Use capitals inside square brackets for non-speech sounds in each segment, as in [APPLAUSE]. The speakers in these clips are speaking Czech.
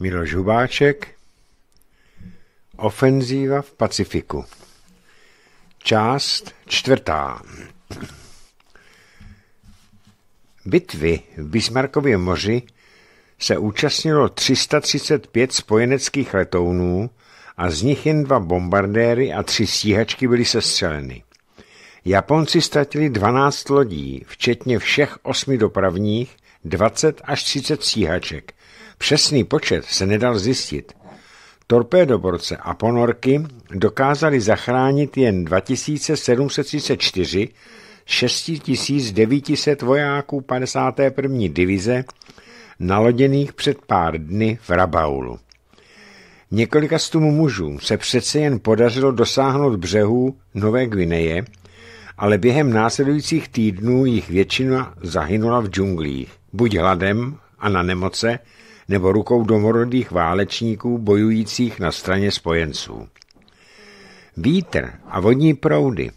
Miloš Hubáček Ofenzíva v Pacifiku Část čtvrtá Bitvy v Bismarckově moři se účastnilo 335 spojeneckých letounů a z nich jen dva bombardéry a tři stíhačky byly sestřeleny. Japonci ztratili 12 lodí, včetně všech osmi dopravních, 20 až 30 stíhaček – Přesný počet se nedal zjistit. Torpédoborce a ponorky dokázali zachránit jen 2734 6900 vojáků 51. divize naloděných před pár dny v Rabaulu. Několika stům mužů se přece jen podařilo dosáhnout břehů Nové Gvineje, ale během následujících týdnů jich většina zahynula v džunglích, buď hladem a na nemoce, nebo rukou domorodých válečníků bojujících na straně spojenců. Vítr a vodní proudy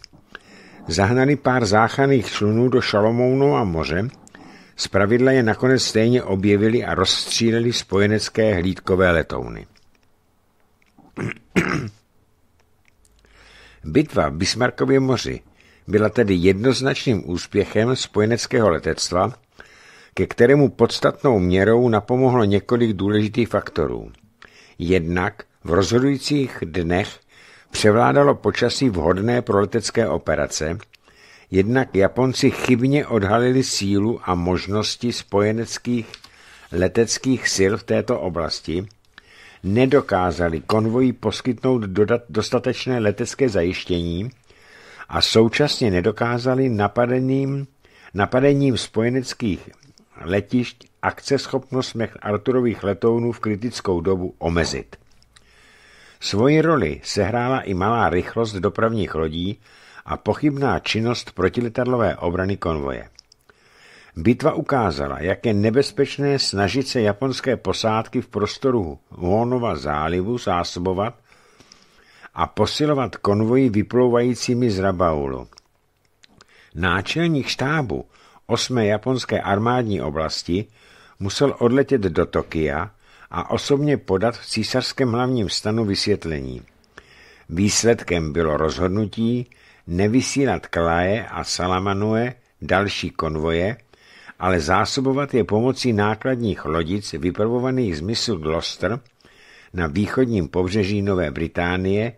zahnali pár záchranných člunů do šalomounu a moře, zpravidla je nakonec stejně objevili a rozstříleli spojenecké hlídkové letouny. [CLEARS THROAT] Bitva v Bismarckově moři byla tedy jednoznačným úspěchem spojeneckého letectva ke kterému podstatnou měrou napomohlo několik důležitých faktorů. Jednak v rozhodujících dnech převládalo počasí vhodné pro letecké operace, jednak Japonci chybně odhalili sílu a možnosti spojeneckých leteckých sil v této oblasti, nedokázali konvoji poskytnout dodat dostatečné letecké zajištění a současně nedokázali napadením napadením spojeneckých letišť akceschopnost Arturových letounů v kritickou dobu omezit. Svoji roli sehrála i malá rychlost dopravních lodí a pochybná činnost protiletadlové obrany konvoje. Bitva ukázala, jak je nebezpečné snažit se japonské posádky v prostoru Honova zálivu zásobovat a posilovat konvoji vyplouvajícími z Rabaulu. Náčelník štábu 8. japonské armádní oblasti musel odletět do Tokia a osobně podat v císařském hlavním stanu vysvětlení. Výsledkem bylo rozhodnutí nevysílat Kalaje a Salamanue další konvoje, ale zásobovat je pomocí nákladních lodic vypravovaných z mysl Gloucester na východním pobřeží Nové Británie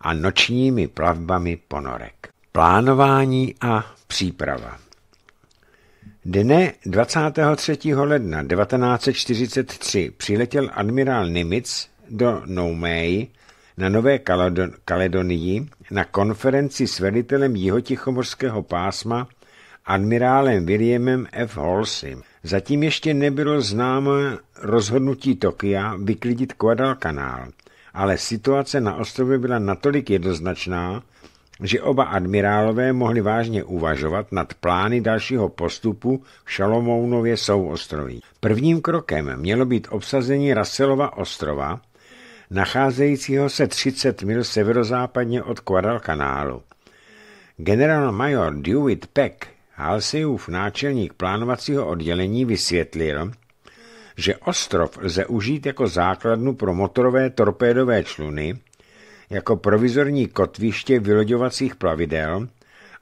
a nočními plavbami ponorek. Plánování a příprava Dne 23. ledna 1943 přiletěl admirál Nimitz do Noumej na Nové Kaledonii na konferenci s velitelem Jihotichomorského pásma admirálem Williamem F. Holsem. Zatím ještě nebylo známo rozhodnutí Tokia vyklidit Guadalcanal, ale situace na ostrově byla natolik jednoznačná, že oba admirálové mohli vážně uvažovat nad plány dalšího postupu v Šalomounově souostroví. Prvním krokem mělo být obsazení Raselova ostrova, nacházejícího se 30 mil severozápadně od kanálu. Generál major Dewitt Peck, Halseyův náčelník plánovacího oddělení, vysvětlil, že ostrov lze užít jako základnu pro motorové torpédové čluny, jako provizorní kotviště vyloďovacích plavidel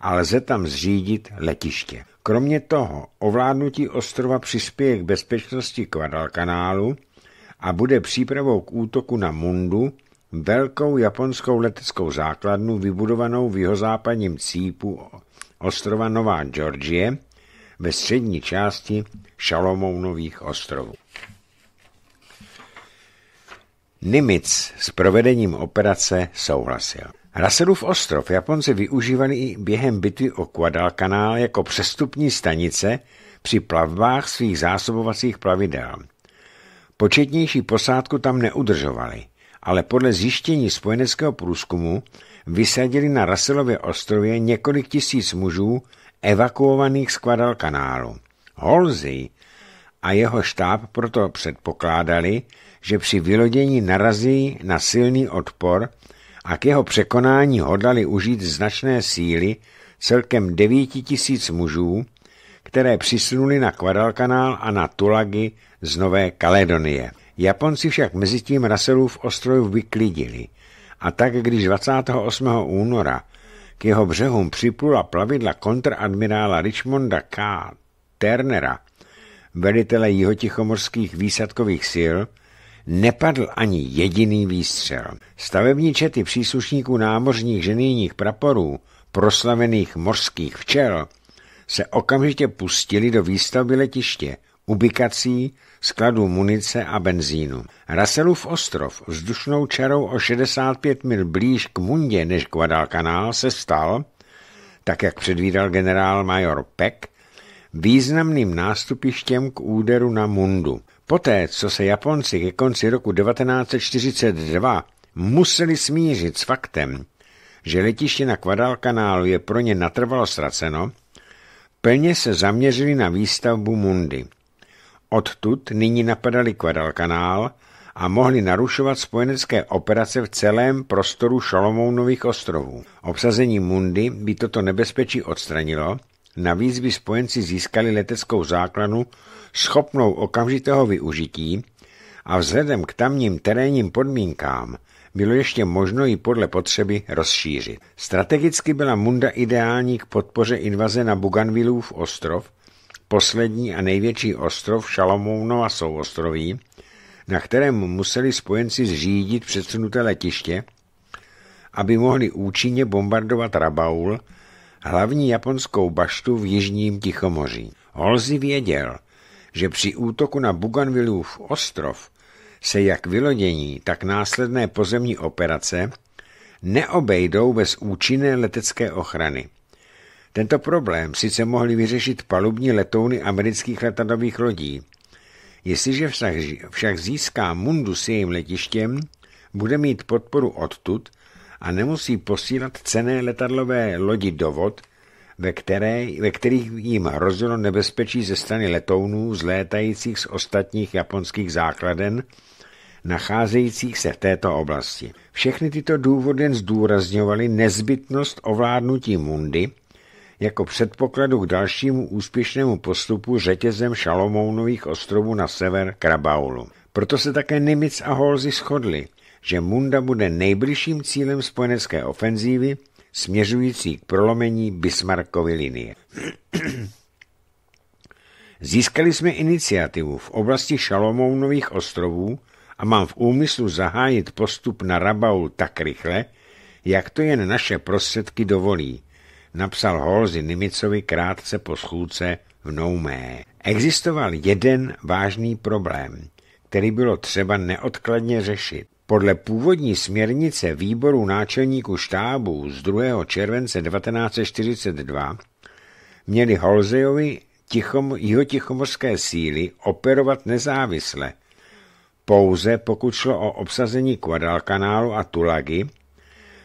a lze tam zřídit letiště. Kromě toho ovládnutí ostrova přispěje k bezpečnosti Guadalcanálu a bude přípravou k útoku na Mundu, velkou japonskou leteckou základnu vybudovanou v jihozápadním cípu ostrova Nová Georgie ve střední části Šalomounových ostrovů. Nimitz s provedením operace souhlasil. Raselův ostrov Japonci využívali i během bitvy o Guadalcanal jako přestupní stanice při plavbách svých zásobovacích plavidel. Početnější posádku tam neudržovali, ale podle zjištění spojeneckého průzkumu vysadili na Raselově ostrově několik tisíc mužů evakuovaných z Guadalcanálu. Holzy a jeho štáb proto předpokládali, že při vylodění narazí na silný odpor a k jeho překonání hodlali užít značné síly celkem 9 tisíc mužů, které přisunuli na kvadalkanál a na Tulagi z Nové Kaledonie. Japonci však mezitím Russellův ostrov vyklidili a tak, když 28. února k jeho břehům připlula plavidla kontradmirála Richmonda K. Turnera, velitele jihotichomorských výsadkových sil, nepadl ani jediný výstřel. Stavební čety příslušníků námořních ženýních praporů, proslavených mořských včel, se okamžitě pustili do výstavby letiště, ubikací, skladů munice a benzínu. Raselův ostrov vzdušnou čarou o 65 mil blíž k Mundě než Guadalcanal se stal, tak jak předvídal generál major Peck, významným nástupištěm k úderu na Mundu. Poté, co se Japonci ke konci roku 1942 museli smířit s faktem, že letiště na Kvadalkanálu je pro ně natrvalo ztraceno, plně se zaměřili na výstavbu Mundy. Odtud nyní napadali Kvadalkanál a mohli narušovat spojenecké operace v celém prostoru Šalomounových ostrovů. Obsazení Mundy by toto nebezpečí odstranilo – Navíc by spojenci získali leteckou základnu schopnou okamžitého využití a vzhledem k tamním terénním podmínkám bylo ještě možno ji podle potřeby rozšířit. Strategicky byla Munda ideální k podpoře invaze na Buganvilův ostrov, poslední a největší ostrov Šalomounova souostroví, na kterém museli spojenci zřídit předsunuté letiště, aby mohli účinně bombardovat Rabaul, hlavní japonskou baštu v jižním Tichomoří. Holzi věděl, že při útoku na Buganvilův ostrov se jak vylodění, tak následné pozemní operace neobejdou bez účinné letecké ochrany. Tento problém sice mohli vyřešit palubní letouny amerických letadových lodí. Jestliže však získá s jejím letištěm, bude mít podporu odtud, a nemusí posílat cené letadlové lodi do vod, ve, které, ve kterých jim hrozilo nebezpečí ze strany letounů zlétajících z ostatních japonských základen, nacházejících se v této oblasti. Všechny tyto důvody zdůrazňovaly nezbytnost ovládnutí Mundy jako předpokladu k dalšímu úspěšnému postupu řetězem Šalomounových ostrovů na sever Krabaulu. Proto se také Nimitz a Holzi shodli, že Munda bude nejbližším cílem spojenecké ofenzívy směřující k prolomení Bismarckovy linie. [CLEARS THROAT] Získali jsme iniciativu v oblasti Šalomounových ostrovů a mám v úmyslu zahájit postup na Rabaul tak rychle, jak to jen naše prostředky dovolí, napsal Holzi Nimicovi krátce po schůdce v Noumé. Existoval jeden vážný problém, který bylo třeba neodkladně řešit. Podle původní směrnice výboru náčelníku štábu z 2. července 1942 měli Holzejovi tichom, jihotichomorské síly operovat nezávisle, pouze pokud šlo o obsazení Kvadalkanálu a Tulagy,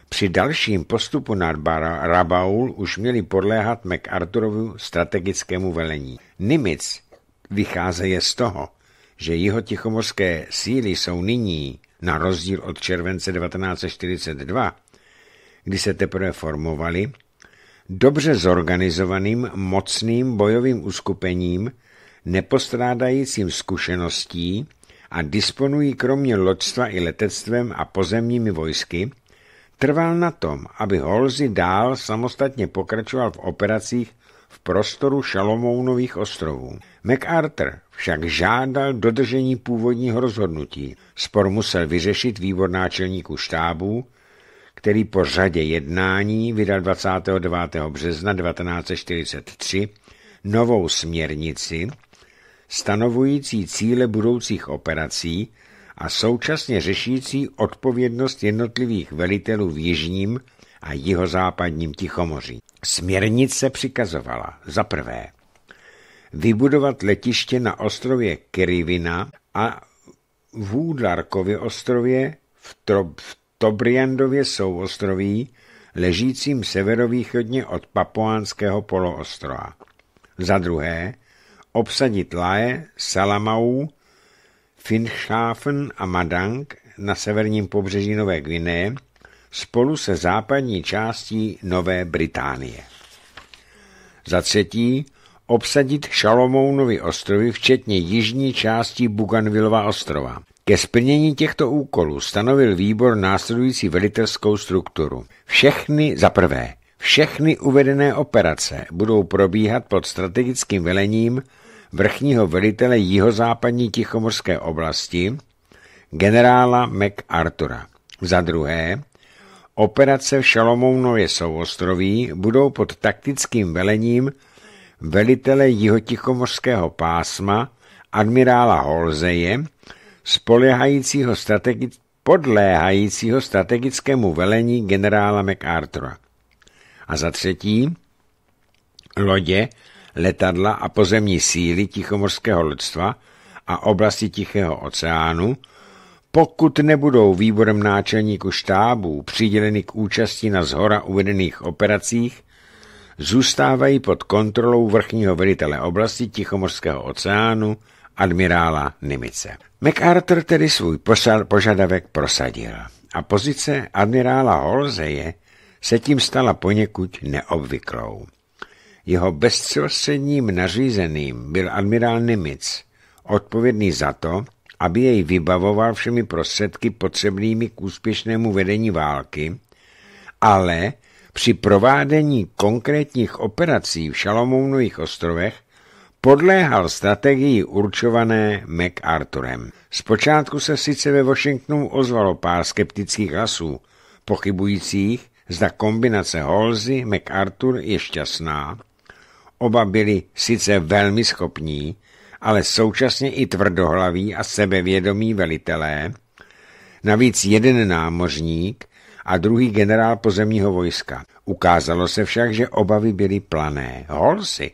při dalším postupu nad Rabaul už měli podléhat MacArthurovu strategickému velení. Nimitz vycházeje z toho, že jeho tichomorské síly jsou nyní na rozdíl od července 1942, kdy se teprve formovali, dobře zorganizovaným, mocným bojovým uskupením, nepostrádajícím zkušeností a disponují kromě loďstva i letectvem a pozemními vojsky, trval na tom, aby Holzy dál samostatně pokračoval v operacích v prostoru Šalomounových ostrovů. MacArthur však žádal dodržení původního rozhodnutí. Spor musel vyřešit výbor náčelníků štábu, který po řadě jednání vydal 29. března 1943 novou směrnici stanovující cíle budoucích operací a současně řešící odpovědnost jednotlivých velitelů v jižním a jihozápadním Tichomoří. Směrnice přikazovala za prvé vybudovat letiště na ostrově Kirivina a v Údlarkově ostrově v, Trob, v Tobriandově souostroví, ležícím severovýchodně od Papuánského poloostrova. Za druhé, obsadit Lae, Salamau, Finchhafen a Madang na severním pobřeží Nové Gvineje spolu se západní částí Nové Británie. Za třetí, obsadit Šalomounovy ostrovy, včetně jižní části Buganvilova ostrova. Ke splnění těchto úkolů stanovil výbor následující velitelskou strukturu. Všechny za prvé. Všechny uvedené operace budou probíhat pod strategickým velením vrchního velitele jihozápadní Tichomorské oblasti, generála MacArthura. Za druhé, operace v Šalomounově souostroví budou pod taktickým velením velitele jihotichomorského pásma admirála Holzeje, spolehajícího strategi- podléhajícího strategickému velení generála MacArthura. A za třetí, lodě, letadla a pozemní síly Tichomorského lidstva a oblasti Tichého oceánu, pokud nebudou výborem náčelníku štábů přiděleny k účasti na zhora uvedených operacích zůstávají pod kontrolou vrchního velitele oblasti Tichomorského oceánu, admirála Nimice. MacArthur tedy svůj požadavek prosadil a pozice admirála Holzeje se tím stala poněkud neobvyklou. Jeho bezprostředním nařízeným byl admirál Nimitz, odpovědný za to, aby jej vybavoval všemi prostředky potřebnými k úspěšnému vedení války, ale při provádění konkrétních operací v Šalomounových ostrovech podléhal strategii určované MacArthurem. Zpočátku se sice ve Washingtonu ozvalo pár skeptických hlasů, pochybujících, zda kombinace Holzy MacArthur je šťastná. Oba byli sice velmi schopní, ale současně i tvrdohlaví a sebevědomí velitelé. Navíc jeden námořník a druhý generál pozemního vojska. Ukázalo se však, že obavy byly plané. Holsi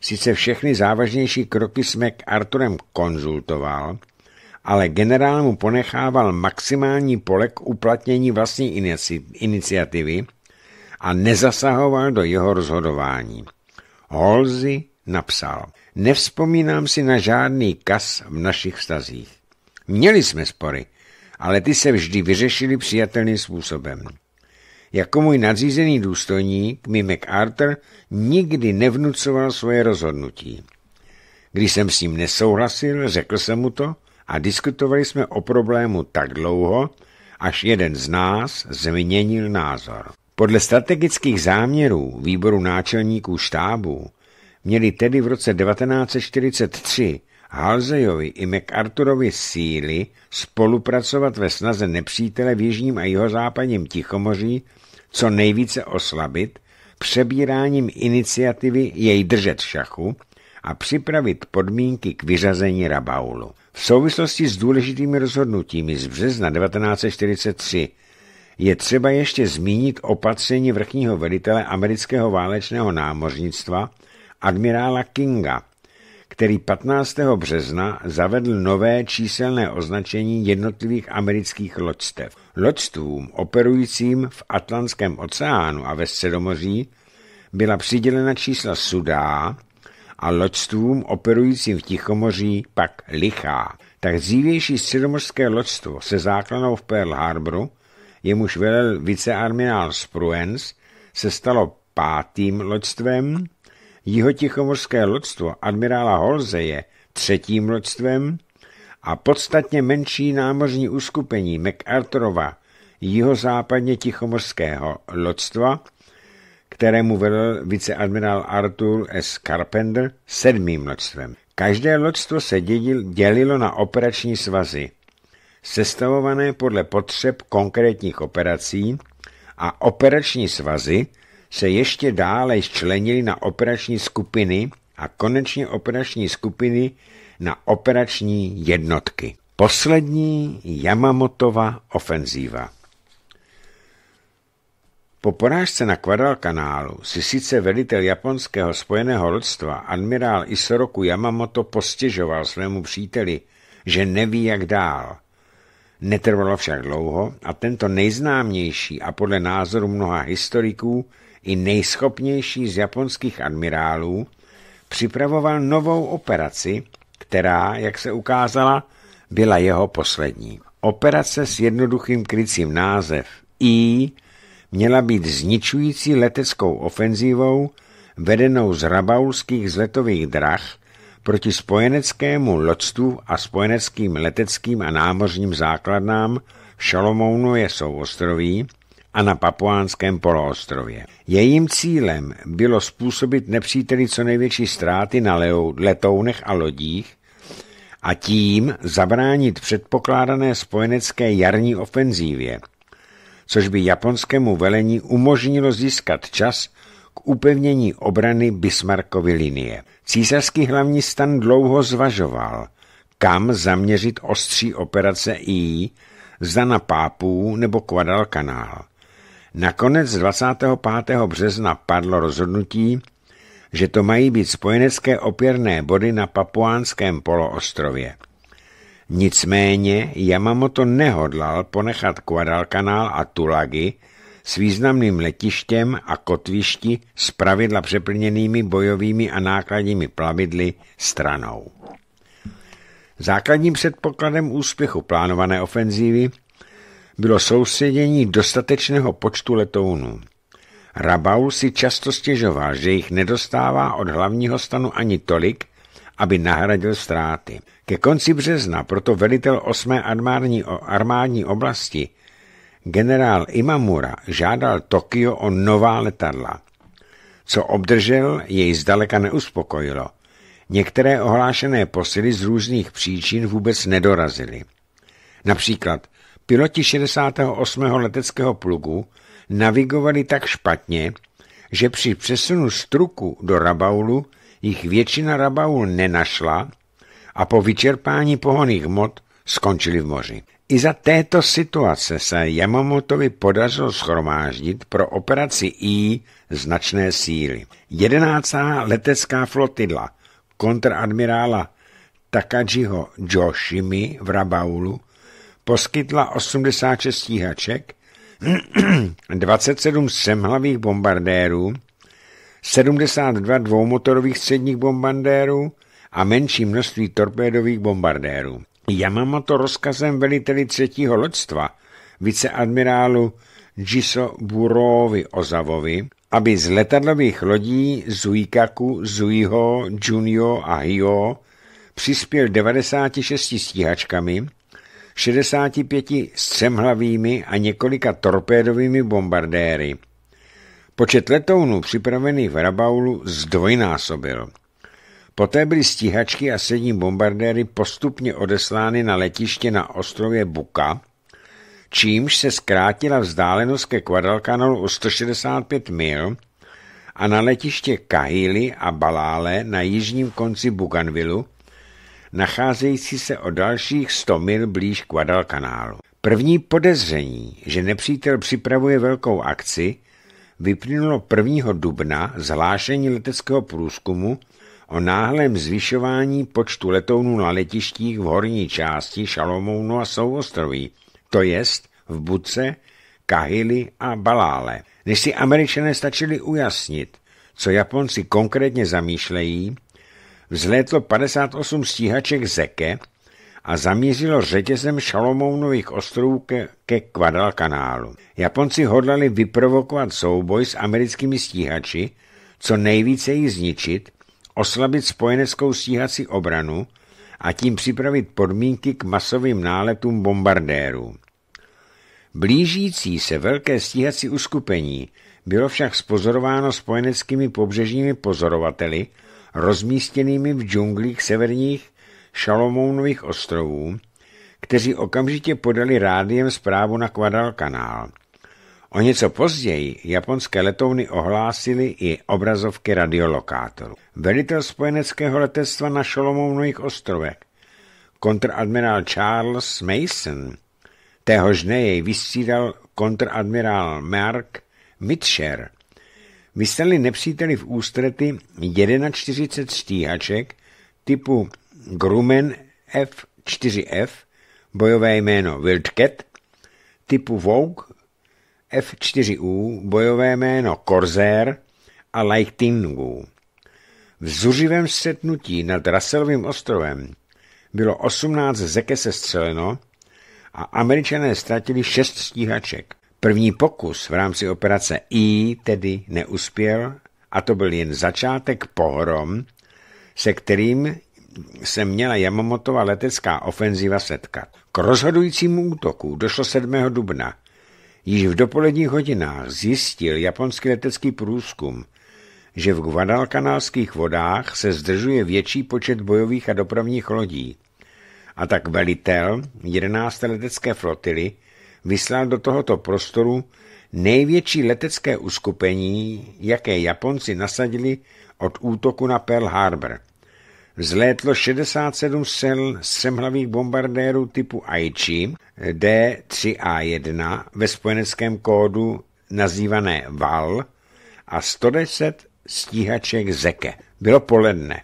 sice všechny závažnější kroky jsme k Arturem konzultoval, ale generál mu ponechával maximální polek uplatnění vlastní iniciativy a nezasahoval do jeho rozhodování. Holzi napsal, nevzpomínám si na žádný kas v našich vztazích. Měli jsme spory, ale ty se vždy vyřešili přijatelným způsobem. Jako můj nadřízený důstojník mi MacArthur nikdy nevnucoval svoje rozhodnutí. Když jsem s ním nesouhlasil, řekl jsem mu to a diskutovali jsme o problému tak dlouho, až jeden z nás změnil názor. Podle strategických záměrů výboru náčelníků štábu měli tedy v roce 1943 Halzejovi i MacArthurovi síly spolupracovat ve snaze nepřítele v jižním a jihozápadním Tichomoří co nejvíce oslabit, přebíráním iniciativy jej držet v šachu a připravit podmínky k vyřazení Rabaulu. V souvislosti s důležitými rozhodnutími z března 1943 je třeba ještě zmínit opatření vrchního velitele amerického válečného námořnictva admirála Kinga – který 15. března zavedl nové číselné označení jednotlivých amerických loďstev. Loďstvům operujícím v Atlantském oceánu a ve Středomoří byla přidělena čísla sudá a loďstvům operujícím v Tichomoří pak lichá. Tak dřívější středomořské loďstvo se základnou v Pearl Harboru, jemuž velel vicearminál Spruens, se stalo pátým loďstvem, Jiho-tichomorské lodstvo admirála Holze je třetím lodstvem a podstatně menší námořní uskupení MacArthurova jihozápadně tichomorského lodstva, kterému vedl viceadmirál Arthur S. Carpenter sedmým lodstvem. Každé lodstvo se dělilo na operační svazy, sestavované podle potřeb konkrétních operací a operační svazy se ještě dále členili na operační skupiny a konečně operační skupiny na operační jednotky. Poslední Yamamotova ofenzíva. Po porážce na Guadalcanálu si sice velitel japonského spojeného lodstva admirál Isoroku Yamamoto postěžoval svému příteli, že neví jak dál. Netrvalo však dlouho a tento nejznámější a podle názoru mnoha historiků i nejschopnější z japonských admirálů, připravoval novou operaci, která, jak se ukázala, byla jeho poslední. Operace s jednoduchým krycím název I e měla být zničující leteckou ofenzívou vedenou z rabaulských zletových drah proti spojeneckému loďstvu a spojeneckým leteckým a námořním základnám v Šalomounově souostroví, a na Papuánském poloostrově. Jejím cílem bylo způsobit nepříteli co největší ztráty na letounech a lodích a tím zabránit předpokládané spojenecké jarní ofenzívě, což by japonskému velení umožnilo získat čas k upevnění obrany Bismarckovy linie. Císařský hlavní stan dlouho zvažoval, kam zaměřit ostří operace I, zda na Pápů nebo Kvadal kanál. Nakonec 25. března padlo rozhodnutí, že to mají být spojenecké opěrné body na Papuánském poloostrově. Nicméně Yamamoto nehodlal ponechat Guadalcanal a Tulagi s významným letištěm a kotvišti s pravidla přeplněnými bojovými a nákladními plavidly stranou. Základním předpokladem úspěchu plánované ofenzívy bylo soustředění dostatečného počtu letounů. Rabaul si často stěžoval, že jich nedostává od hlavního stanu ani tolik, aby nahradil ztráty. Ke konci března proto velitel 8. armádní, armádní oblasti generál Imamura žádal Tokio o nová letadla. Co obdržel, jej zdaleka neuspokojilo. Některé ohlášené posily z různých příčin vůbec nedorazily. Například Piloti 68. leteckého plugu navigovali tak špatně, že při přesunu struku do Rabaulu jich většina Rabaul nenašla a po vyčerpání pohoných mod skončili v moři. I za této situace se Yamamotovi podařilo schromáždit pro operaci I značné síly. 11. letecká flotidla kontradmirála Takajiho Joshimi v Rabaulu poskytla 86 stíhaček, 27 [CLEARS THROAT] semhlavých bombardérů, 72 dvoumotorových středních bombardérů a menší množství torpédových bombardérů. Yamamoto rozkazem veliteli třetího loďstva, viceadmirálu Jiso Burovi Ozavovi, aby z letadlových lodí Zuikaku, Zuiho, Junio a Hio přispěl 96 stíhačkami, 65 střemhlavými a několika torpédovými bombardéry. Počet letounů připravených v Rabaulu zdvojnásobil. Poté byly stíhačky a sední bombardéry postupně odeslány na letiště na ostrově Buka, čímž se zkrátila vzdálenost ke Guadalcanalu o 165 mil a na letiště Kahily a Balále na jižním konci Buganvilu nacházející se o dalších 100 mil blíž Guadalcanálu. První podezření, že nepřítel připravuje velkou akci, vyplynulo 1. dubna zhlášení leteckého průzkumu o náhlém zvyšování počtu letounů na letištích v horní části Šalomounu a souostroví, to jest v Buce, Kahili a Balále. Než si američané stačili ujasnit, co Japonci konkrétně zamýšlejí, vzlétlo 58 stíhaček Zeke a zamířilo řetězem Šalomounových ostrovů ke, ke Guadalcanálu. Japonci hodlali vyprovokovat souboj s americkými stíhači, co nejvíce ji zničit, oslabit spojeneckou stíhací obranu a tím připravit podmínky k masovým náletům bombardérů. Blížící se velké stíhací uskupení bylo však spozorováno spojeneckými pobřežními pozorovateli – rozmístěnými v džunglích severních Šalomounových ostrovů, kteří okamžitě podali rádiem zprávu na kanál. O něco později japonské letovny ohlásily i obrazovky radiolokátorů. Velitel spojeneckého letectva na Šalomounových ostrovech, kontradmirál Charles Mason, téhož dne jej vystřídal kontradmirál Mark Mitcher – Vystali nepříteli v ústrety 41 stíhaček typu Grumman F4F, bojové jméno Wildcat, typu Vogue F4U, bojové jméno Corsair a Lightningů. V zuřivém setnutí nad Russellovým ostrovem bylo 18 zeke sestřeleno a američané ztratili 6 stíhaček. První pokus v rámci operace I tedy neuspěl a to byl jen začátek pohrom, se kterým se měla Yamamotova letecká ofenziva setkat. K rozhodujícímu útoku došlo 7. dubna. Již v dopoledních hodinách zjistil japonský letecký průzkum, že v Guadalcanalských vodách se zdržuje větší počet bojových a dopravních lodí. A tak velitel 11. letecké flotily vyslal do tohoto prostoru největší letecké uskupení, jaké Japonci nasadili od útoku na Pearl Harbor. Vzlétlo 67 střel semhlavých bombardérů typu Aichi D-3A1 ve spojeneckém kódu nazývané VAL a 110 stíhaček Zeke. Bylo poledne.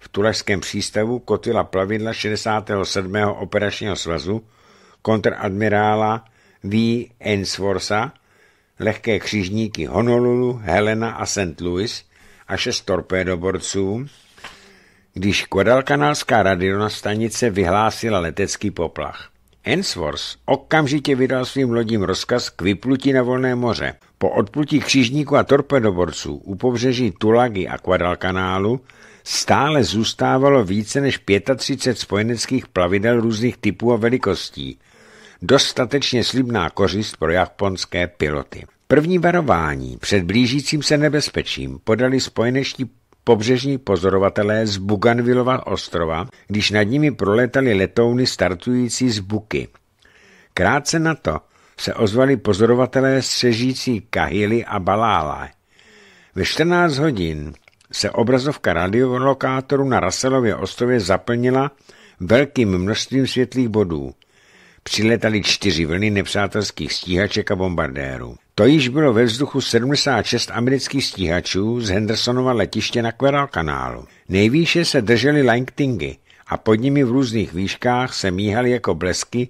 V tulašském přístavu kotila plavidla 67. operačního svazu kontradmirála V. Ensworsa lehké křižníky Honolulu, Helena a St. Louis a šest torpédoborců, když Kodalkanalská radiona stanice vyhlásila letecký poplach. Ensworth okamžitě vydal svým lodím rozkaz k vyplutí na volné moře. Po odplutí křižníků a torpedoborců u pobřeží Tulagy a kvadalkanálu stále zůstávalo více než 35 spojeneckých plavidel různých typů a velikostí, dostatečně slibná kořist pro japonské piloty. První varování před blížícím se nebezpečím podali spojeneští pobřežní pozorovatelé z Buganvilova ostrova, když nad nimi prolétaly letouny startující z Buky. Krátce na to se ozvali pozorovatelé střežící Kahily a Balála. Ve 14 hodin se obrazovka radiolokátoru na Raselově ostrově zaplnila velkým množstvím světlých bodů přiletaly čtyři vlny nepřátelských stíhaček a bombardérů. To již bylo ve vzduchu 76 amerických stíhačů z Hendersonova letiště na kanálu. Nejvýše se držely Langtingy a pod nimi v různých výškách se míhaly jako blesky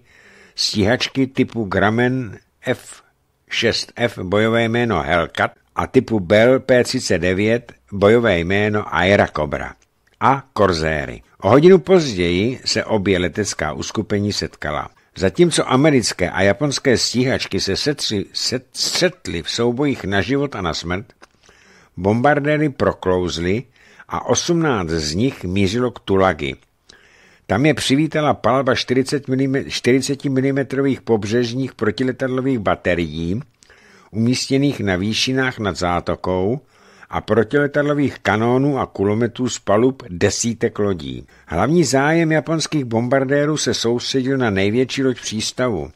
stíhačky typu Gramen F-6F bojové jméno Hellcat a typu Bell P-39 bojové jméno Aira Cobra a Korzéry. O hodinu později se obě letecká uskupení setkala. Zatímco americké a japonské stíhačky se setři, setly v soubojích na život a na smrt, bombardéry proklouzly a 18 z nich mířilo k Tulagi. Tam je přivítala palba 40 mm, 40 mm pobřežních protiletadlových baterií, umístěných na výšinách nad zátokou, a protiletadlových kanónů a kulometů z palub desítek lodí. Hlavní zájem japonských bombardérů se soustředil na největší loď přístavu.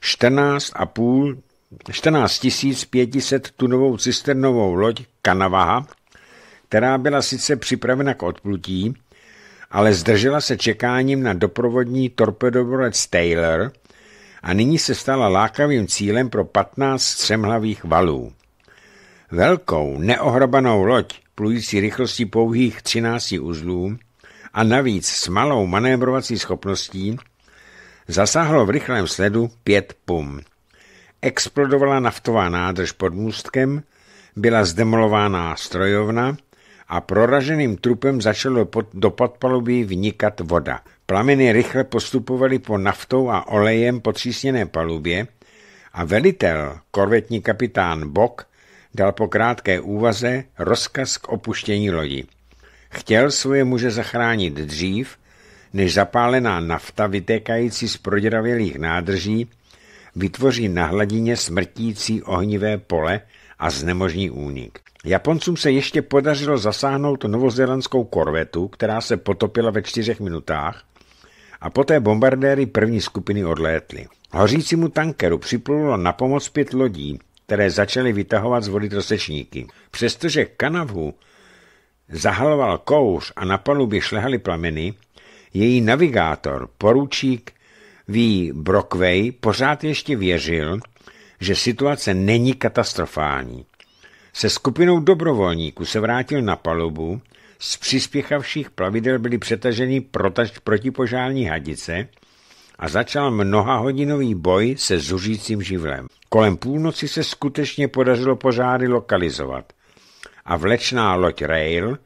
14 a půl 14 500 tunovou cisternovou loď Kanavaha, která byla sice připravena k odplutí, ale zdržela se čekáním na doprovodní torpedoborec Taylor a nyní se stala lákavým cílem pro 15 třemhlavých valů. Velkou neohrobanou loď, plující rychlostí pouhých 13 uzlů a navíc s malou manévrovací schopností, zasáhlo v rychlém sledu pět pum. Explodovala naftová nádrž pod můstkem, byla zdemolována strojovna a proraženým trupem začalo pod, do podpalubí vnikat voda. Plameny rychle postupovaly po naftou a olejem potřísněné palubě a velitel, korvetní kapitán Bok, dal po krátké úvaze rozkaz k opuštění lodi. Chtěl svoje muže zachránit dřív, než zapálená nafta vytékající z proděravělých nádrží vytvoří na hladině smrtící ohnivé pole a znemožní únik. Japoncům se ještě podařilo zasáhnout novozélandskou korvetu, která se potopila ve čtyřech minutách a poté bombardéry první skupiny odlétly. Hořícímu tankeru připlulo na pomoc pět lodí, které začaly vytahovat z vody trosečníky. Přestože kanavu zahaloval kouř a na palubě šlehaly plameny, její navigátor, poručík V. Brockway, pořád ještě věřil, že situace není katastrofální. Se skupinou dobrovolníků se vrátil na palubu, z přispěchavších plavidel byly přetaženy protaž protipožální hadice a začal mnohahodinový boj se zuřícím živlem. Kolem půlnoci se skutečně podařilo požáry lokalizovat a vlečná loď Rail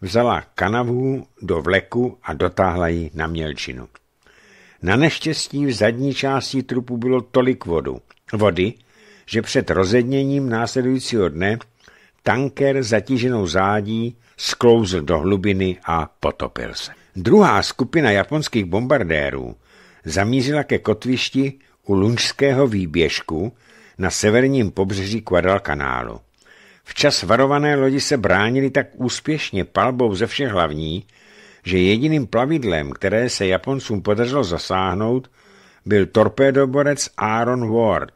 vzala kanavu do vleku a dotáhla ji na mělčinu. Na neštěstí v zadní části trupu bylo tolik vodu, vody, že před rozedněním následujícího dne tanker zatíženou zádí sklouzl do hlubiny a potopil se. Druhá skupina japonských bombardérů zamířila ke kotvišti u Lunžského výběžku na severním pobřeží Guadalcanálu. Včas varované lodi se bránili tak úspěšně palbou ze všech hlavní, že jediným plavidlem, které se Japoncům podařilo zasáhnout, byl torpédoborec Aaron Ward.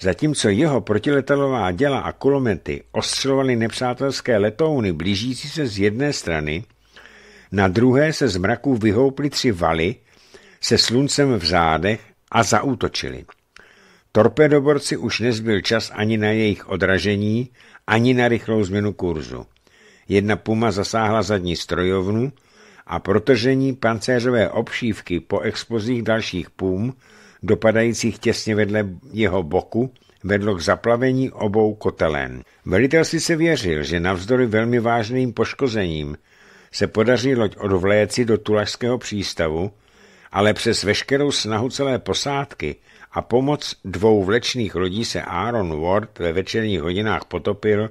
Zatímco jeho protiletadlová děla a kulomety ostřelovaly nepřátelské letouny blížící se z jedné strany, na druhé se z mraku vyhouply tři valy, se sluncem v zádech a zaútočili. Torpedoborci už nezbyl čas ani na jejich odražení, ani na rychlou změnu kurzu. Jedna puma zasáhla zadní strojovnu a protržení pancéřové obšívky po explozích dalších pum, dopadajících těsně vedle jeho boku, vedlo k zaplavení obou kotelen. Velitel si se věřil, že navzdory velmi vážným poškozením se podaří loď odvléci do tulašského přístavu, ale přes veškerou snahu celé posádky a pomoc dvou vlečných lodí se Aaron Ward ve večerních hodinách potopil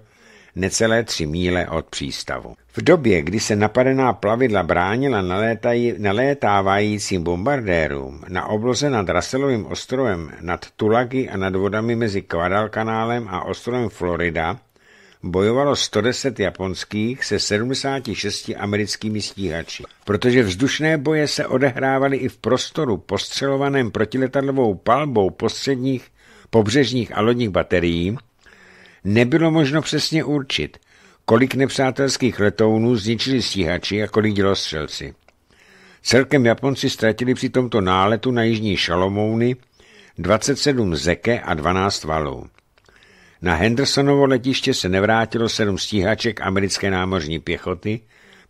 necelé tři míle od přístavu. V době, kdy se napadená plavidla bránila nalétaj, nalétávajícím bombardérům na obloze nad Russellovým ostrovem, nad Tulagi a nad vodami mezi Kvadalkanálem a ostrovem Florida, bojovalo 110 japonských se 76 americkými stíhači. Protože vzdušné boje se odehrávaly i v prostoru postřelovaném protiletadlovou palbou postředních pobřežních a lodních baterií, nebylo možno přesně určit, kolik nepřátelských letounů zničili stíhači a kolik dělostřelci. Celkem Japonci ztratili při tomto náletu na jižní Šalomouny 27 zeke a 12 valů. Na Hendersonovo letiště se nevrátilo sedm stíhaček americké námořní pěchoty,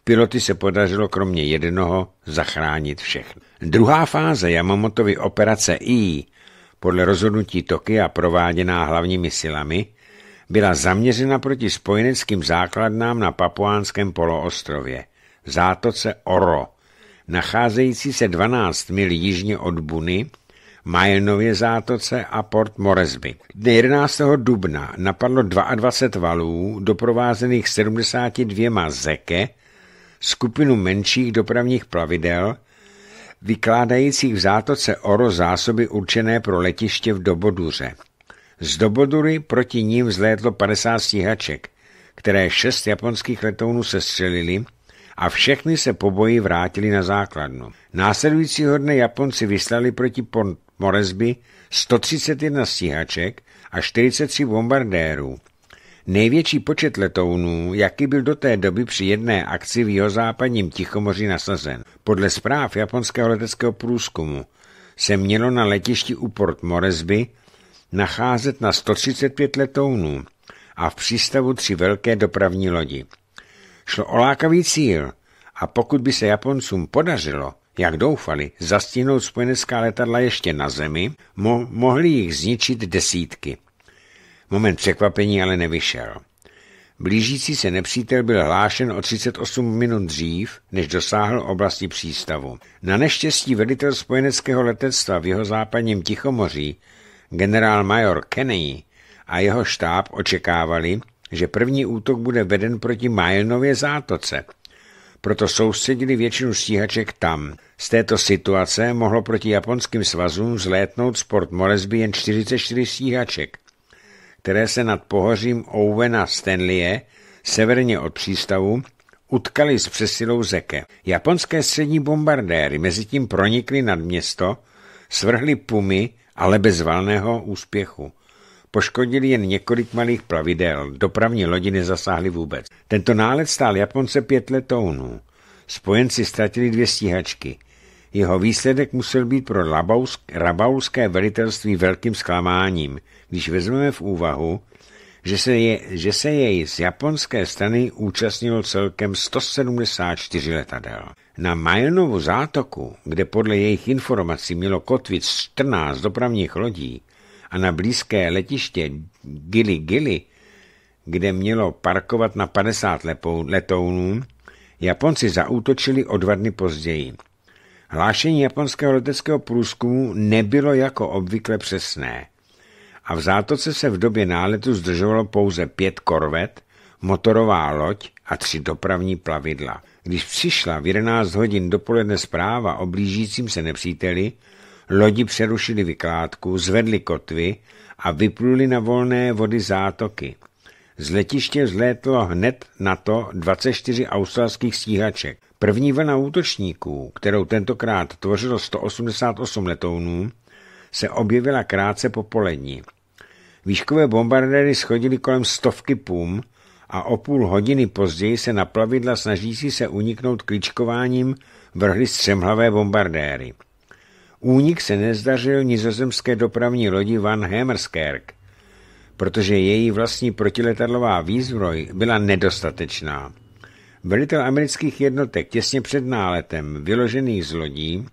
piloty se podařilo kromě jednoho zachránit všechny. Druhá fáze Yamamotovy operace I, e, podle rozhodnutí Tokia prováděná hlavními silami, byla zaměřena proti spojeneckým základnám na Papuánském poloostrově, zátoce Oro, nacházející se 12 mil jižně od Buny, Majenově zátoce a Port Moresby. Dne 11. dubna napadlo 22 valů, doprovázených 72 zeke, skupinu menších dopravních plavidel, vykládajících v zátoce Oro zásoby určené pro letiště v Doboduře. Z Dobodury proti ním vzlétlo 50 stíhaček, které šest japonských letounů sestřelili a všechny se po boji vrátili na základnu. Následujícího dne Japonci vyslali proti Moresby 131 stíhaček a 43 bombardérů. Největší počet letounů, jaký byl do té doby při jedné akci v jeho západním Tichomoři nasazen. Podle zpráv japonského leteckého průzkumu se mělo na letišti u Port Moresby nacházet na 135 letounů a v přístavu tři velké dopravní lodi. Šlo o lákavý cíl a pokud by se Japoncům podařilo jak doufali, zastihnout spojenecká letadla ještě na zemi, mo- mohli jich zničit desítky. Moment překvapení ale nevyšel. Blížící se nepřítel byl hlášen o 38 minut dřív, než dosáhl oblasti přístavu. Na neštěstí velitel spojeneckého letectva v jeho západním Tichomoří, generál major Kenney a jeho štáb očekávali, že první útok bude veden proti Majenově zátoce – proto soustředili většinu stíhaček tam. Z této situace mohlo proti japonským svazům zlétnout sport Moresby jen 44 stíhaček, které se nad pohořím Owena Stanleye, severně od přístavu, utkali s přesilou Zeke. Japonské střední bombardéry mezitím pronikly nad město, svrhly pumy, ale bez valného úspěchu. Poškodili jen několik malých plavidel, dopravní lodi nezasáhly vůbec. Tento nálet stál Japonce pět letounů. Spojenci ztratili dvě stíhačky. Jeho výsledek musel být pro Labausk, rabaulské velitelství velkým zklamáním, když vezmeme v úvahu, že se, je, že se jej z japonské strany účastnilo celkem 174 letadel. Na Majenovu zátoku, kde podle jejich informací mělo kotvit 14 dopravních lodí, a na blízké letiště Gili Gili, kde mělo parkovat na 50 letounů, Japonci zaútočili o dva dny později. Hlášení japonského leteckého průzkumu nebylo jako obvykle přesné a v zátoce se v době náletu zdržovalo pouze pět korvet, motorová loď a tři dopravní plavidla. Když přišla v 11 hodin dopoledne zpráva o blížícím se nepříteli, Lodi přerušili vykládku, zvedli kotvy a vypluli na volné vody zátoky. Z letiště vzlétlo hned na to 24 australských stíhaček. První vlna útočníků, kterou tentokrát tvořilo 188 letounů, se objevila krátce po polední. Výškové bombardéry schodily kolem stovky pům a o půl hodiny později se na plavidla snažící se uniknout kličkováním vrhly střemhlavé bombardéry. Únik se nezdařil nizozemské dopravní lodi Van Hemerskerk, protože její vlastní protiletadlová výzbroj byla nedostatečná. Velitel amerických jednotek těsně před náletem vyložených z lodí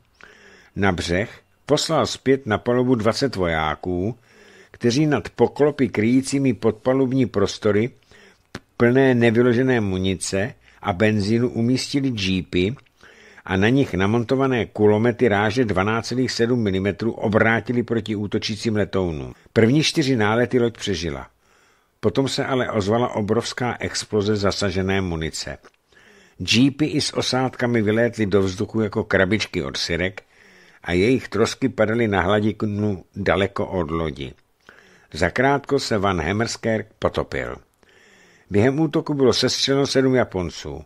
na břeh poslal zpět na palubu 20 vojáků, kteří nad poklopy kryjícími podpalubní prostory plné nevyložené munice a benzínu umístili džípy, a na nich namontované kulomety ráže 12,7 mm obrátili proti útočícím letounům. První čtyři nálety loď přežila. Potom se ale ozvala obrovská exploze zasažené munice. Jeepy i s osádkami vylétly do vzduchu jako krabičky od syrek a jejich trosky padaly na hladinu daleko od lodi. Zakrátko se Van Hemmerskerk potopil. Během útoku bylo sestřeleno sedm Japonců.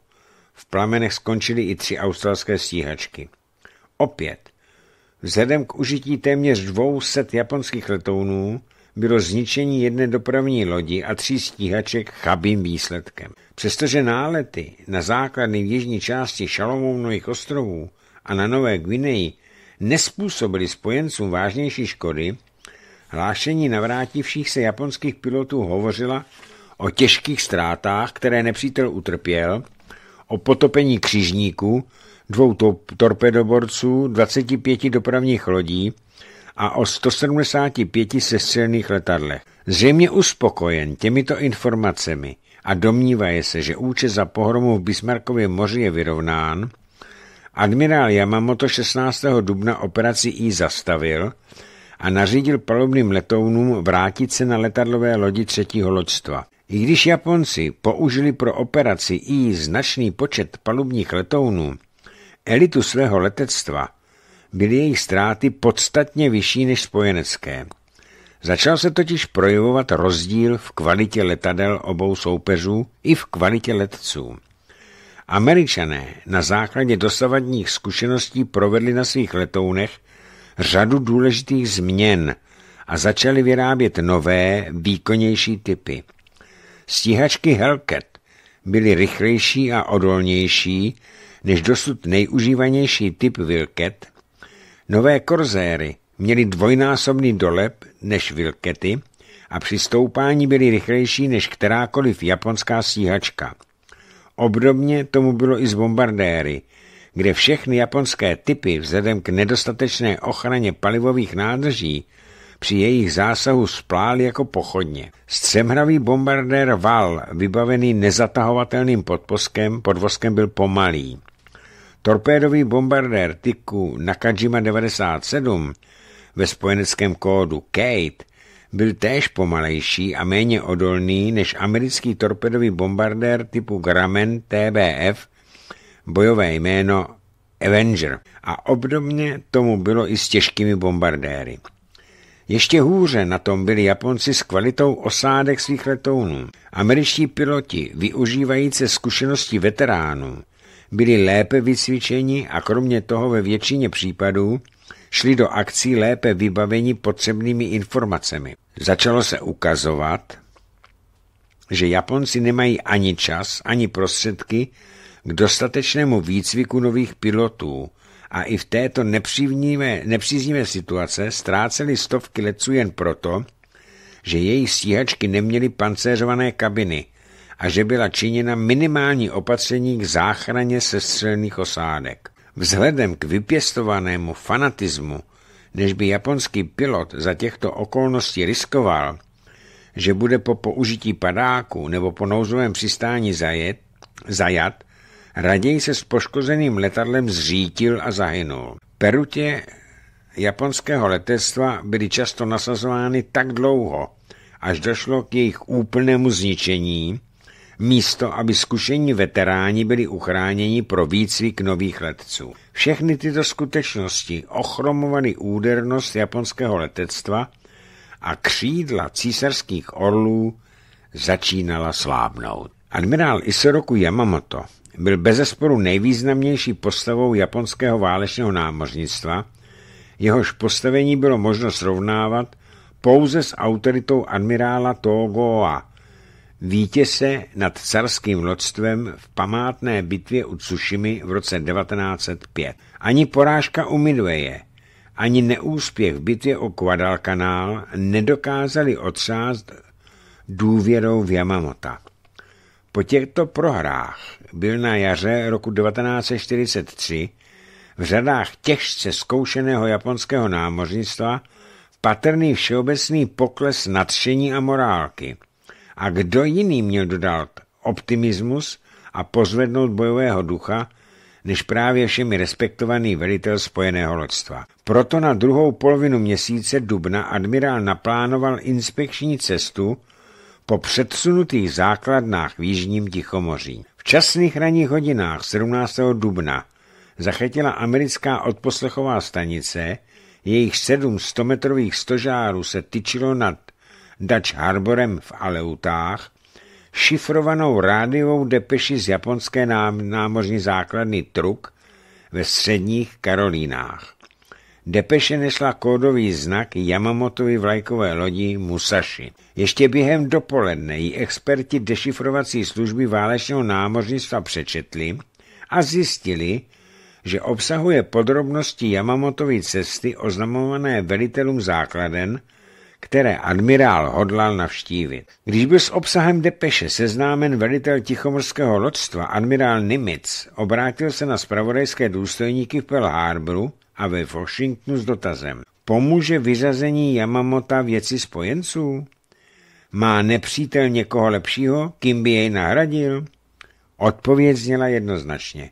V plamenech skončily i tři australské stíhačky. Opět, vzhledem k užití téměř set japonských letounů, bylo zničení jedné dopravní lodi a tří stíhaček chabým výsledkem. Přestože nálety na základny v jižní části Šalomounových ostrovů a na Nové Gvineji nespůsobily spojencům vážnější škody, hlášení navrátivších se japonských pilotů hovořila o těžkých ztrátách, které nepřítel utrpěl o potopení křižníků, dvou torpedoborců, 25 dopravních lodí a o 175 sestřelných letadlech. Zřejmě uspokojen těmito informacemi a domnívaje se, že účet za pohromu v Bismarckově moři je vyrovnán, admirál Yamamoto 16. dubna operaci I zastavil a nařídil palubným letounům vrátit se na letadlové lodi třetího loďstva. I když Japonci použili pro operaci I značný počet palubních letounů, elitu svého letectva byly jejich ztráty podstatně vyšší než spojenecké. Začal se totiž projevovat rozdíl v kvalitě letadel obou soupeřů i v kvalitě letců. Američané na základě dosavadních zkušeností provedli na svých letounech řadu důležitých změn a začali vyrábět nové, výkonnější typy – Stíhačky Hellcat byly rychlejší a odolnější než dosud nejužívanější typ Wilket. Nové korzéry měly dvojnásobný dolep než Wilkety a při stoupání byly rychlejší než kterákoliv japonská stíhačka. Obdobně tomu bylo i s bombardéry, kde všechny japonské typy vzhledem k nedostatečné ochraně palivových nádrží při jejich zásahu splál jako pochodně. Střemhravý bombardér Val, vybavený nezatahovatelným podposkem, podvozkem byl pomalý. Torpédový bombardér Tiku Nakajima 97 ve spojeneckém kódu Kate byl též pomalejší a méně odolný než americký torpedový bombardér typu Gramen TBF, bojové jméno Avenger. A obdobně tomu bylo i s těžkými bombardéry. Ještě hůře na tom byli Japonci s kvalitou osádek svých letounů. Američtí piloti, využívající zkušenosti veteránů, byli lépe vycvičeni a kromě toho ve většině případů šli do akcí lépe vybaveni potřebnými informacemi. Začalo se ukazovat, že Japonci nemají ani čas, ani prostředky k dostatečnému výcviku nových pilotů, a i v této nepříznivé situace ztráceli stovky leců jen proto, že její stíhačky neměly pancéřované kabiny a že byla činěna minimální opatření k záchraně sestřelných osádek. Vzhledem k vypěstovanému fanatismu, než by japonský pilot za těchto okolností riskoval, že bude po použití padáku nebo po nouzovém přistání zajet, zajat, Raději se s poškozeným letadlem zřítil a zahynul. Perutě japonského letectva byly často nasazovány tak dlouho, až došlo k jejich úplnému zničení, místo aby zkušení veteráni byli uchráněni pro výcvik nových letců. Všechny tyto skutečnosti ochromovaly údernost japonského letectva a křídla císařských orlů začínala slábnout. Admirál Isoroku Yamamoto byl bezesporu nejvýznamnější postavou japonského válečného námořnictva, jehož postavení bylo možno srovnávat pouze s autoritou admirála Togoa, vítěze nad carským loďstvem v památné bitvě u Tsushima v roce 1905. Ani porážka u Midwaye, ani neúspěch v bitvě o Guadalcanal nedokázali otřást důvěrou v Yamamoto. Po těchto prohrách byl na jaře roku 1943 v řadách těžce zkoušeného japonského námořnictva patrný všeobecný pokles nadšení a morálky. A kdo jiný měl dodat optimismus a pozvednout bojového ducha, než právě všemi respektovaný velitel spojeného loďstva. Proto na druhou polovinu měsíce dubna admirál naplánoval inspekční cestu po předsunutých základnách v Jižním Tichomoří. V časných ranních hodinách 17. dubna zachytila americká odposlechová stanice, jejich sedm metrových stožárů se tyčilo nad Dutch Harborem v Aleutách, šifrovanou rádiovou depeši z japonské námořní základny Truk ve středních Karolínách. Depeše nesla kódový znak Yamamotovi vlajkové lodi Musashi. Ještě během dopoledne ji experti dešifrovací služby válečného námořnictva přečetli a zjistili, že obsahuje podrobnosti Yamamotovi cesty oznamované velitelům základen, které admirál hodlal navštívit. Když byl s obsahem depeše seznámen velitel tichomorského lodstva admirál Nimitz, obrátil se na spravodajské důstojníky v Pearl Harboru a ve Washingtonu s dotazem. Pomůže vyřazení Yamamoto věci spojenců? Má nepřítel někoho lepšího, kým by jej nahradil? Odpověď zněla jednoznačně.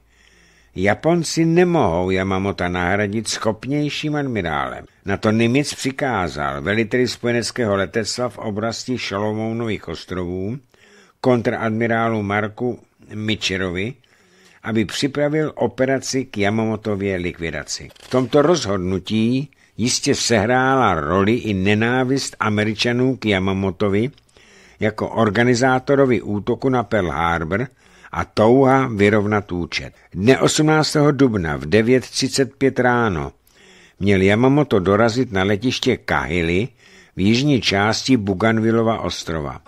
Japonci nemohou Yamamoto nahradit schopnějším admirálem. Na to Nimitz přikázal veliteli spojeneckého letectva v oblasti Šalomounových ostrovů, kontradmirálu Marku Mičerovi aby připravil operaci k Yamamotově likvidaci. V tomto rozhodnutí jistě sehrála roli i nenávist Američanů k Yamamotovi jako organizátorovi útoku na Pearl Harbor a touha vyrovnat účet. Dne 18. dubna v 9.35 ráno měl Yamamoto dorazit na letiště Kahily v jižní části Buganvilova ostrova.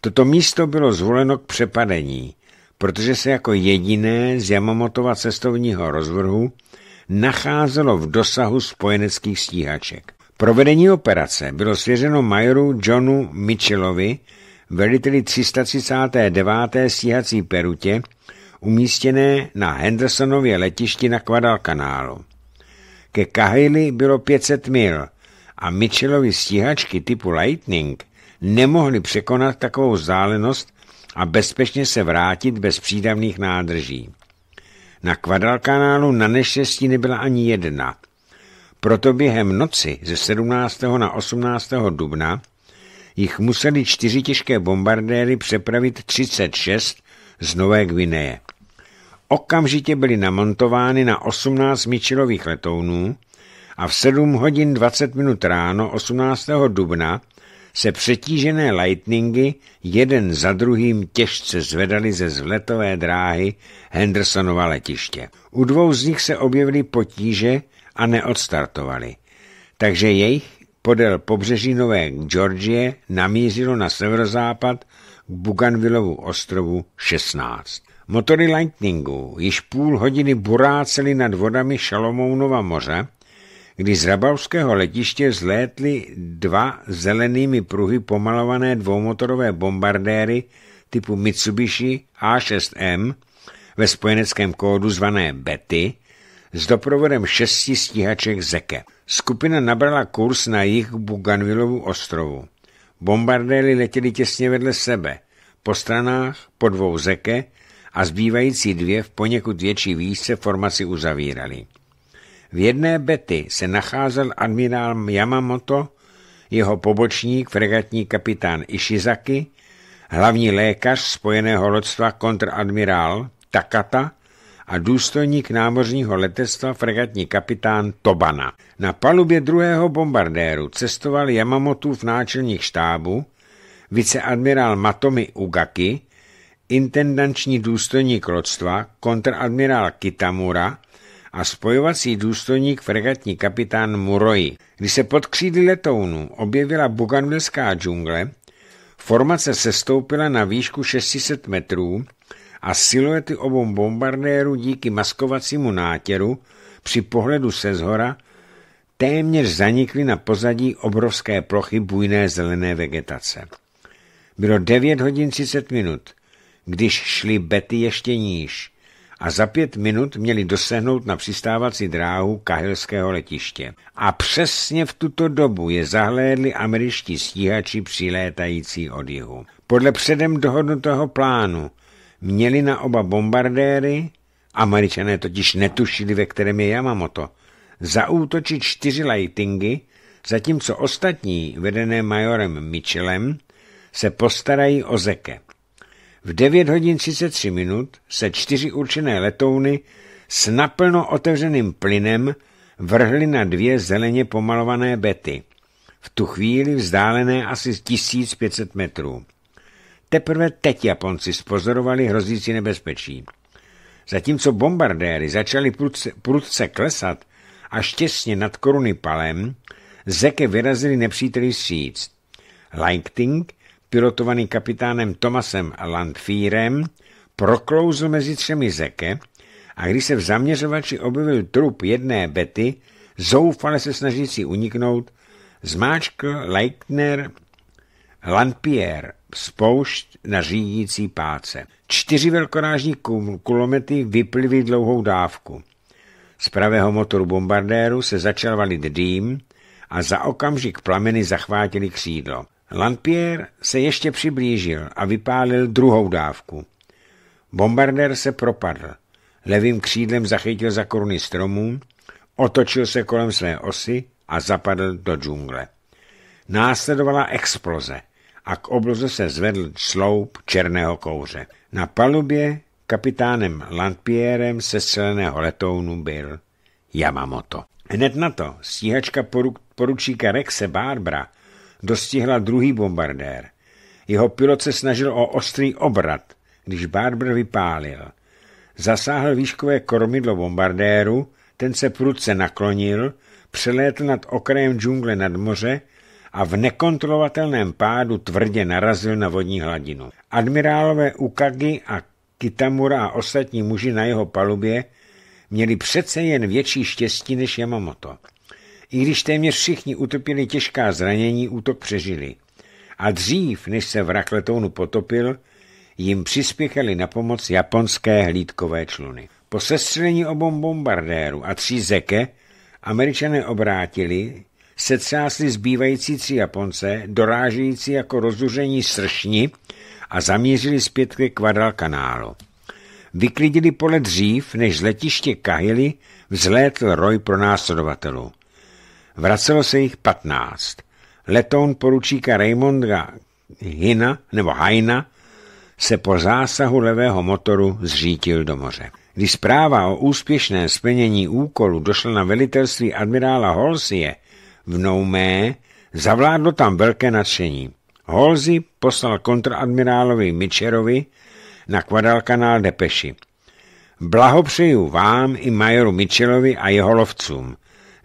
Toto místo bylo zvoleno k přepadení protože se jako jediné z Yamamotova cestovního rozvrhu nacházelo v dosahu spojeneckých stíhaček. Provedení operace bylo svěřeno majoru Johnu Mitchellovi, veliteli 339. stíhací perutě, umístěné na Hendersonově letišti na Kvadalkanálu. Ke Kahili bylo 500 mil a Mitchellovi stíhačky typu Lightning nemohly překonat takovou vzdálenost a bezpečně se vrátit bez přídavných nádrží. Na kvadralkanálu na neštěstí nebyla ani jedna. Proto během noci ze 17. na 18. dubna jich museli čtyři těžké bombardéry přepravit 36 z Nové Gvineje. Okamžitě byly namontovány na 18 Michelových letounů a v 7 hodin 20 minut ráno 18. dubna se přetížené Lightningy jeden za druhým těžce zvedali ze zvletové dráhy Hendersonova letiště. U dvou z nich se objevily potíže a neodstartovali, takže jejich podél pobřeží Nové Georgie namířilo na severozápad k Buganvilovu ostrovu 16. Motory Lightningu již půl hodiny burácely nad vodami Šalomounova moře kdy z rabavského letiště zlétly dva zelenými pruhy pomalované dvoumotorové bombardéry typu Mitsubishi A6M ve spojeneckém kódu zvané Betty s doprovodem šesti stíhaček Zeke. Skupina nabrala kurz na jich Buganvilovu ostrovu. Bombardéry letěly těsně vedle sebe, po stranách po dvou Zeke a zbývající dvě v poněkud větší výšce formaci uzavírali. V jedné bety se nacházel admirál Yamamoto, jeho pobočník, fregatní kapitán Ishizaki, hlavní lékař spojeného lodstva kontradmirál Takata a důstojník námořního letectva fregatní kapitán Tobana. Na palubě druhého bombardéru cestoval Yamamotův náčelník štábu, viceadmirál Matomi Ugaki, intendanční důstojník lodstva, kontradmirál Kitamura a spojovací důstojník fregatní kapitán Muroji. Když se pod křídly letounu objevila bugandelská džungle, formace sestoupila na výšku 600 metrů a siluety obou bombardérů díky maskovacímu nátěru při pohledu se zhora téměř zanikly na pozadí obrovské plochy bujné zelené vegetace. Bylo 9 hodin 30 minut, když šli bety ještě níž – a za pět minut měli dosáhnout na přistávací dráhu kahelského letiště. A přesně v tuto dobu je zahlédli američtí stíhači přilétající od jihu. Podle předem dohodnutého plánu měli na oba bombardéry, američané totiž netušili, ve kterém je Yamamoto, zaútočit čtyři lightingy, zatímco ostatní, vedené majorem Mitchellem, se postarají o Zeke. V 9 hodin 33 minut se čtyři určené letouny s naplno otevřeným plynem vrhly na dvě zeleně pomalované bety, v tu chvíli vzdálené asi 1500 metrů. Teprve teď Japonci spozorovali hrozící nebezpečí. Zatímco bombardéry začaly prudce, prudce klesat a štěsně nad koruny palem, zeke vyrazili nepříteli stříc. Lightning pilotovaný kapitánem Tomasem Landfírem, proklouzl mezi třemi zeke a když se v zaměřovači objevil trup jedné bety, zoufale se snažící uniknout, zmáčkl Leitner Landpier spoušť na řídící páce. Čtyři velkorážní kulomety vyplivy dlouhou dávku. Z pravého motoru bombardéru se začal valit dým a za okamžik plameny zachvátili křídlo. Lampier se ještě přiblížil a vypálil druhou dávku. Bombardér se propadl. Levým křídlem zachytil za koruny stromů, otočil se kolem své osy a zapadl do džungle. Následovala exploze a k obloze se zvedl sloup černého kouře. Na palubě kapitánem se sestřeleného letounu byl Yamamoto. Hned na to stíhačka poru, poručíka Rexe Barbara dostihla druhý bombardér. Jeho pilot se snažil o ostrý obrat, když Barber vypálil. Zasáhl výškové kormidlo bombardéru, ten se prudce naklonil, přelétl nad okrajem džungle nad moře a v nekontrolovatelném pádu tvrdě narazil na vodní hladinu. Admirálové Ukagi a Kitamura a ostatní muži na jeho palubě měli přece jen větší štěstí než Yamamoto. I když téměř všichni utrpěli těžká zranění, útok přežili. A dřív, než se vrak letounu potopil, jim přispěchali na pomoc japonské hlídkové čluny. Po sestřelení obou bombardérů a tří zeke američané obrátili, třásli zbývající tři Japonce, dorážející jako rozuření sršni a zamířili zpět ke kanálu. Vyklidili pole dřív, než z letiště Kahily vzlétl roj pro následovatelů. Vracelo se jich patnáct. Letoun poručíka Raymonda Hina, nebo Haina se po zásahu levého motoru zřítil do moře. Když zpráva o úspěšné splnění úkolu došla na velitelství admirála Holsie v Noumé, zavládlo tam velké nadšení. Holzi poslal kontradmirálovi Mitcherovi na kvadalkanál depeši. Blahopřeju vám i majoru Mitchellovi a jeho lovcům.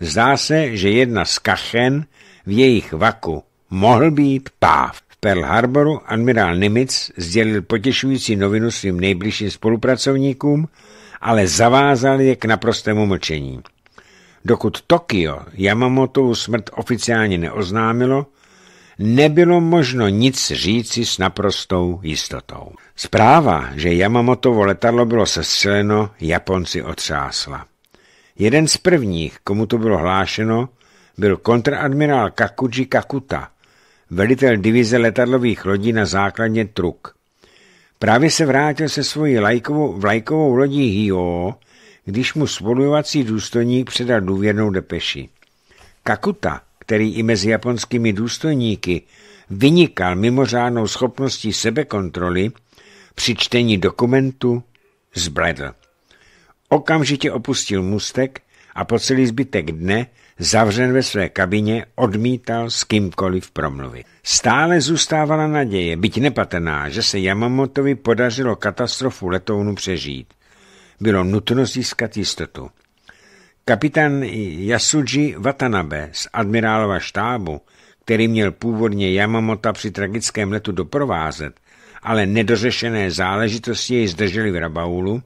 Zdá se, že jedna z kachen v jejich vaku mohl být páv. V Pearl Harboru admirál Nimitz sdělil potěšující novinu svým nejbližším spolupracovníkům, ale zavázal je k naprostému mlčení. Dokud Tokio Yamamotovu smrt oficiálně neoznámilo, nebylo možno nic říci s naprostou jistotou. Zpráva, že Yamamotovo letadlo bylo sestřeleno, Japonci otřásla. Jeden z prvních, komu to bylo hlášeno, byl kontradmirál Kakuji Kakuta, velitel divize letadlových lodí na základně Truk. Právě se vrátil se svojí lajkovou, vlajkovou lodí Hio, když mu spolujovací důstojník předal důvěrnou depeši. Kakuta, který i mezi japonskými důstojníky vynikal mimořádnou schopností sebekontroly, při čtení dokumentu zbledl. Okamžitě opustil mustek a po celý zbytek dne, zavřen ve své kabině, odmítal s kýmkoliv promluvit. Stále zůstávala naděje, byť nepatrná, že se Yamamotovi podařilo katastrofu letounu přežít. Bylo nutno získat jistotu. Kapitán Yasuji Watanabe z admirálova štábu, který měl původně Yamamoto při tragickém letu doprovázet, ale nedořešené záležitosti jej zdrželi v Rabaulu,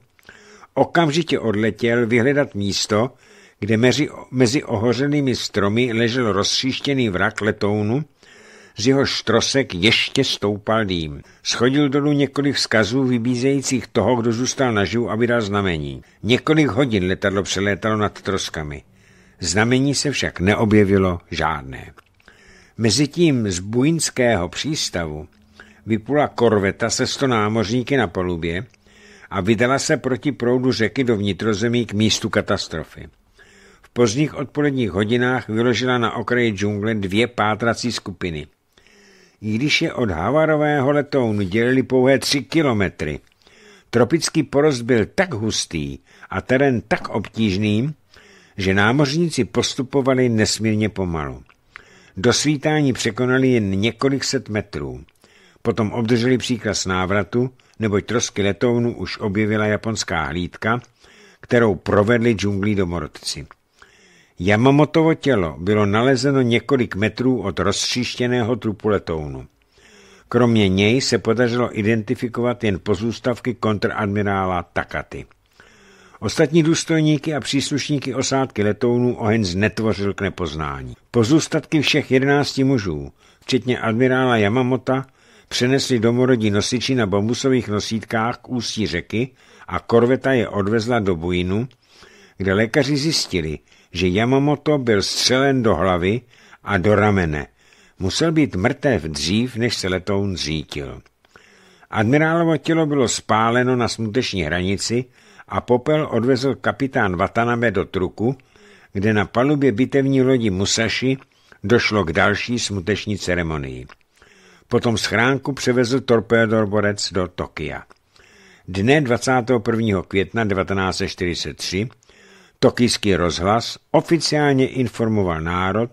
Okamžitě odletěl vyhledat místo, kde mezi, mezi ohořenými stromy ležel rozšíštěný vrak letounu, z jeho štrosek ještě stoupal dým. Schodil dolů několik vzkazů vybízejících toho, kdo zůstal naživu, aby dal znamení. Několik hodin letadlo přelétalo nad troskami. Znamení se však neobjevilo žádné. Mezitím z Buinského přístavu vyplula korveta se sto námořníky na palubě, a vydala se proti proudu řeky do vnitrozemí k místu katastrofy. V pozdních odpoledních hodinách vyložila na okraji džungle dvě pátrací skupiny. I když je od havarového letounu dělili pouhé tři kilometry, tropický porost byl tak hustý a terén tak obtížný, že námořníci postupovali nesmírně pomalu. Do svítání překonali jen několik set metrů. Potom obdrželi příkaz návratu neboť trosky letounu už objevila japonská hlídka, kterou provedli džunglí domorodci. Yamamotovo tělo bylo nalezeno několik metrů od rozstříštěného trupu letounu. Kromě něj se podařilo identifikovat jen pozůstavky kontradmirála Takaty. Ostatní důstojníky a příslušníky osádky letounů oheň znetvořil k nepoznání. Pozůstatky všech jedenácti mužů, včetně admirála Yamamota, přinesli domorodí nosiči na bambusových nosítkách k ústí řeky a korveta je odvezla do Buinu, kde lékaři zjistili, že Yamamoto byl střelen do hlavy a do ramene. Musel být mrtev dřív, než se letoun zřítil. Admirálovo tělo bylo spáleno na smuteční hranici a popel odvezl kapitán Watanabe do truku, kde na palubě bitevní lodi Musashi došlo k další smuteční ceremonii. Potom schránku převezl torpédoborec do Tokia. Dne 21. května 1943 tokijský rozhlas oficiálně informoval národ,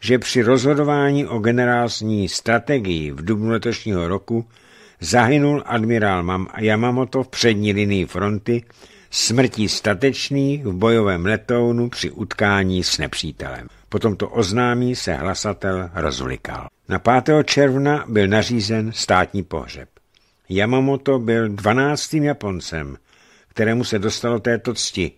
že při rozhodování o generální strategii v dubnu letošního roku zahynul admirál Yamamoto v přední linii fronty smrtí statečný v bojovém letounu při utkání s nepřítelem. Po tomto oznámí se hlasatel rozvlikal. Na 5. června byl nařízen státní pohřeb. Yamamoto byl 12. Japoncem, kterému se dostalo této cti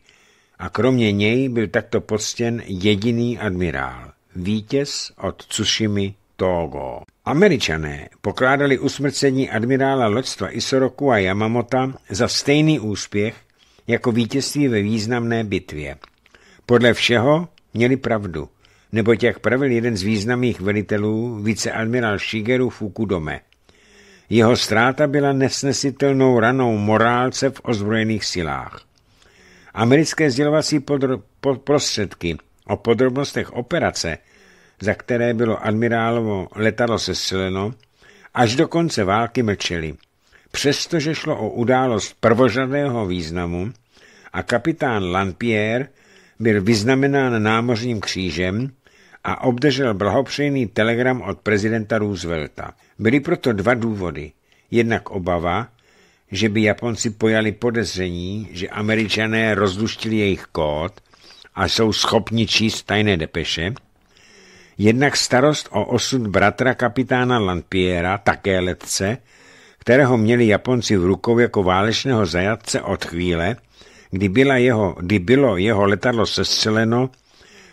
a kromě něj byl takto poctěn jediný admirál, vítěz od Tsushima Togo. Američané pokládali usmrcení admirála loďstva Isoroku a Yamamoto za stejný úspěch jako vítězství ve významné bitvě. Podle všeho měli pravdu – neboť jak pravil jeden z významných velitelů, viceadmirál Shigeru Fukudome. Jeho ztráta byla nesnesitelnou ranou morálce v ozbrojených silách. Americké sdělovací prostředky o podrobnostech operace, za které bylo admirálovo letadlo sesileno, až do konce války mlčeli. Přestože šlo o událost prvořadého významu a kapitán Lampierre byl vyznamenán námořním křížem, a obdržel blahopřejný telegram od prezidenta Roosevelta. Byly proto dva důvody. Jednak obava, že by Japonci pojali podezření, že američané rozluštili jejich kód a jsou schopni číst tajné depeše, jednak starost o osud bratra kapitána Lampiera, také letce, kterého měli Japonci v rukou jako válečného zajatce od chvíle, kdy, byla jeho, kdy bylo jeho letadlo sestřeleno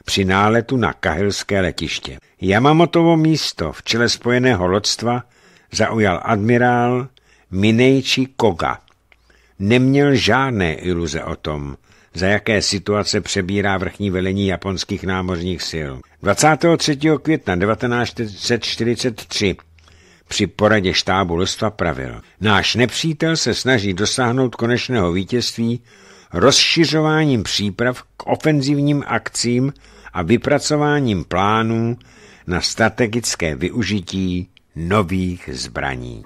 při náletu na Kahilské letiště. Yamamotovo místo v čele spojeného lodstva zaujal admirál Minejči Koga. Neměl žádné iluze o tom, za jaké situace přebírá vrchní velení japonských námořních sil. 23. května 1943 při poradě štábu lodstva pravil. Náš nepřítel se snaží dosáhnout konečného vítězství rozšiřováním příprav k ofenzivním akcím a vypracováním plánů na strategické využití nových zbraní.